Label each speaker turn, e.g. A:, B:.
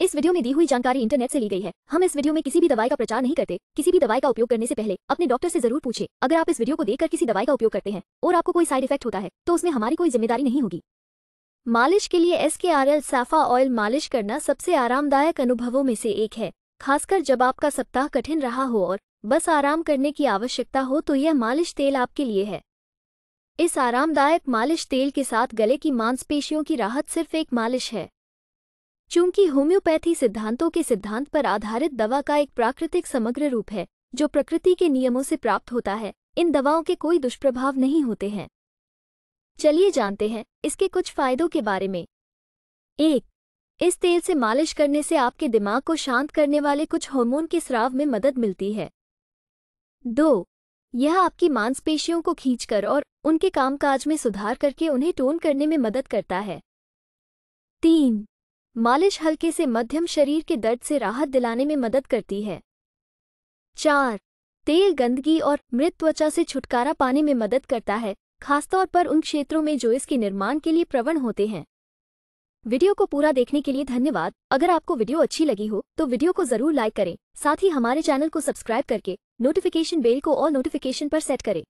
A: इस वीडियो में दी हुई जानकारी इंटरनेट से ली गई है हम इस वीडियो में किसी भी दवाई का प्रचार नहीं करते किसी भी दवाई का उपयोग करने से पहले अपने डॉक्टर से जरूर पूछे अगर आप इस वीडियो को देखकर किसी दवाई का उपयोग करते हैं और आपको कोई साइड इफेक्ट होता है तो उसमें हमारी कोई जिम्मेदारी नहीं होगी मालिश के लिए एस के आर एल साफा ऑयल मालिश करना सबसे आरामदायक अनुभवों में से एक है खासकर जब आपका सप्ताह कठिन रहा हो और बस आराम करने की आवश्यकता हो तो यह मालिश तेल आपके लिए है इस आरामदायक मालिश तेल के साथ गले की मांसपेशियों की राहत सिर्फ एक मालिश है चूंकि होम्योपैथी सिद्धांतों के सिद्धांत पर आधारित दवा का एक प्राकृतिक समग्र रूप है जो प्रकृति के नियमों से प्राप्त होता है इन दवाओं के कोई दुष्प्रभाव नहीं होते हैं चलिए जानते हैं इसके कुछ फायदों के बारे में एक इस तेल से मालिश करने से आपके दिमाग को शांत करने वाले कुछ हार्मोन के स्राव में मदद मिलती है दो यह आपकी मांसपेशियों को खींचकर और उनके कामकाज में सुधार करके उन्हें टोन करने में मदद करता है तीन मालिश हल्के से मध्यम शरीर के दर्द से राहत दिलाने में मदद करती है चार तेल गंदगी और मृत त्वचा से छुटकारा पाने में मदद करता है खासतौर पर उन क्षेत्रों में जो इसके निर्माण के लिए प्रवण होते हैं वीडियो को पूरा देखने के लिए धन्यवाद अगर आपको वीडियो अच्छी लगी हो तो वीडियो को जरूर लाइक करें साथ ही हमारे चैनल को सब्सक्राइब करके नोटिफिकेशन बेल को और नोटिफिकेशन पर सेट करें